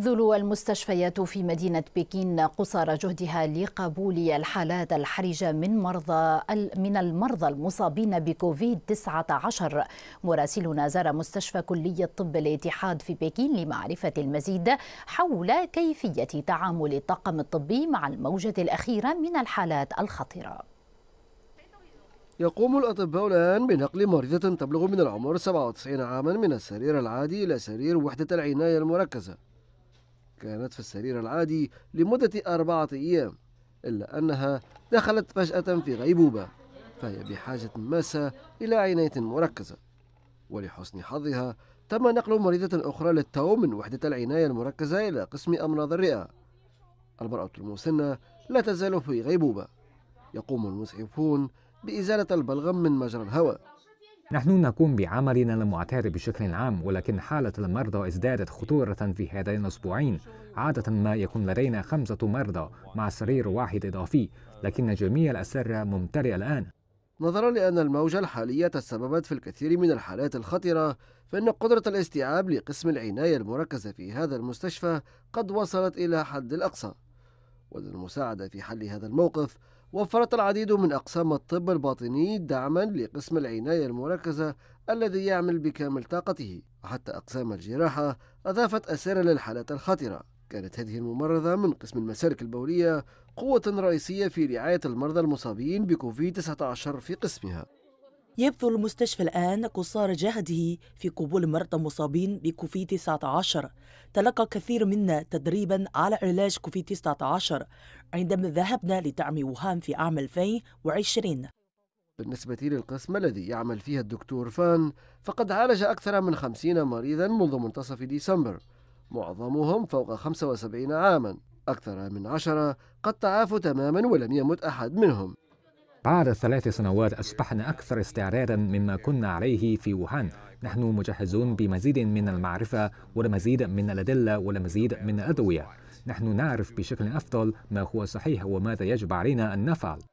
تبذل المستشفيات في مدينة بكين قصارى جهدها لقبول الحالات الحرجة من مرضى من المرضى المصابين بكوفيد 19 مراسلنا زار مستشفى كلية طب الاتحاد في بكين لمعرفة المزيد حول كيفية تعامل الطاقم الطبي مع الموجة الأخيرة من الحالات الخطيرة يقوم الأطباء الآن بنقل مريضة تبلغ من العمر 97 عاما من السرير العادي إلى سرير وحدة العناية المركزة كانت في السرير العادي لمدة أربعة أيام إلا أنها دخلت فجأة في غيبوبة فهي بحاجة ماسة إلى عناية مركزة ولحسن حظها تم نقل مريضة أخرى للتو من وحدة العناية المركزة إلى قسم أمراض الرئة المرأة المسنة لا تزال في غيبوبة يقوم المسعفون بإزالة البلغم من مجرى الهواء نحن نقوم بعملنا المعتاد بشكل عام ولكن حالة المرضى ازدادت خطورة في هذين الأسبوعين عادة ما يكون لدينا خمسة مرضى مع سرير واحد إضافي لكن جميع الأسرة ممتلئة الآن نظرا لأن الموجة الحالية تسببت في الكثير من الحالات الخطرة فإن قدرة الاستيعاب لقسم العناية المركزة في هذا المستشفى قد وصلت إلى حد الأقصى وللمساعدة في حل هذا الموقف وفرت العديد من أقسام الطب الباطني دعما لقسم العناية المركزة الذي يعمل بكامل طاقته وحتى أقسام الجراحة أضافت أسيرا للحالات الخطرة كانت هذه الممرضة من قسم المسالك البولية قوة رئيسية في رعاية المرضى المصابين بكوفيد-19 في قسمها يبذل المستشفى الآن قصار جهده في قبول مرضى مصابين بكوفيد 19 تلقى كثير منا تدريبا على علاج كوفيد 19 عندما ذهبنا لدعم وهان في عام 2020 بالنسبة للقسم الذي يعمل فيها الدكتور فان فقد عالج أكثر من 50 مريضا منذ منتصف ديسمبر معظمهم فوق 75 عاما أكثر من عشرة قد تعافوا تماما ولم يمت أحد منهم بعد ثلاث سنوات أصبحنا أكثر استعدادا مما كنا عليه في ووهان نحن مجهزون بمزيد من المعرفة ولمزيد من الأدلة ولمزيد من الأدوية نحن نعرف بشكل أفضل ما هو صحيح وماذا يجب علينا أن نفعل